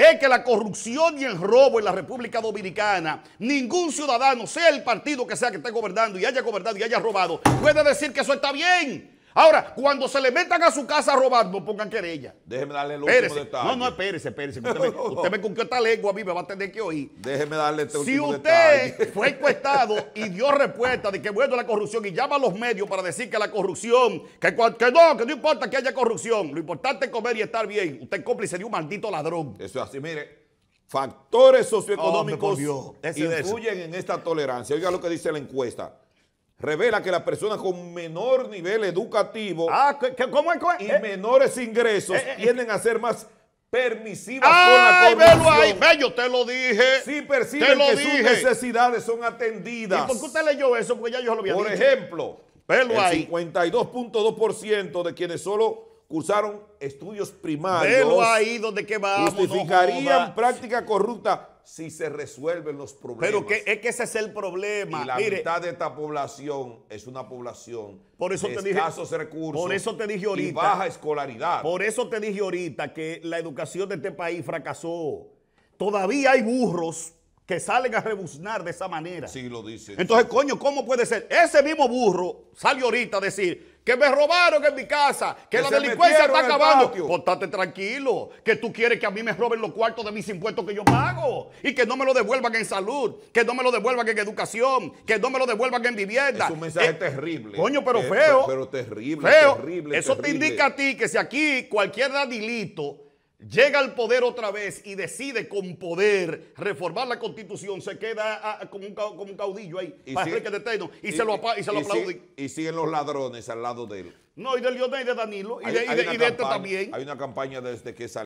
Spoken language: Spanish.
es que la corrupción y el robo en la República Dominicana, ningún ciudadano, sea el partido que sea que esté gobernando y haya gobernado y haya robado, puede decir que eso está bien. Ahora, cuando se le metan a su casa a robar, no pongan querella. Déjeme darle el último detalle. No, no, espérese, espérese. Usted, me, usted esta lengua a mí me va a tener que oír. Déjeme darle este si Si usted fue encuestado y dio respuesta de que bueno la corrupción y llama a los medios para decir que la corrupción, que, no, que no importa que haya corrupción, lo importante es comer y estar bien. Usted es cómplice de un maldito ladrón. Eso es así, mire. Factores socioeconómicos influyen en esta tolerancia. Oiga lo que dice la encuesta revela que las personas con menor nivel educativo ah, y eh, menores ingresos eh, eh, tienden a ser más permisivas con la velo yo te lo dije. Sí perciben te que sus necesidades son atendidas. ¿Y por qué usted leyó eso? Porque ya yo lo había por dicho. Por ejemplo, el 52.2% de quienes solo cursaron estudios primarios. Velo ahí donde que vamos, Justificarían práctica corrupta si se resuelven los problemas. Pero es que ese es el problema. Y la mitad de esta población es una población por eso de escasos recursos. Por eso te dije ahorita. Y baja escolaridad. Por eso te dije ahorita que la educación de este país fracasó. Todavía hay burros que salen a rebuznar de esa manera. Sí, lo dicen. Entonces, coño, ¿cómo puede ser? Ese mismo burro salió ahorita a decir, que me robaron en mi casa, que, la delincuencia está acabando. Portate tranquilo, que tú quieres que a mí me roben los cuartos de mis impuestos que yo pago y que no me lo devuelvan en salud, que no me lo devuelvan en educación, que no me lo devuelvan en vivienda. Es un mensaje eh, terrible. Coño, pero eh, feo. Pero, terrible, feo. terrible. Eso te indica a ti que si aquí cualquier delito llega al poder otra vez y decide con poder reformar la constitución, se queda ah, ah, como, un, caudillo ahí, y, y, se lo, y Y, siguen los ladrones al lado de él. No, y de Lionel y de Danilo, y de, este también. Hay una campaña desde que salió.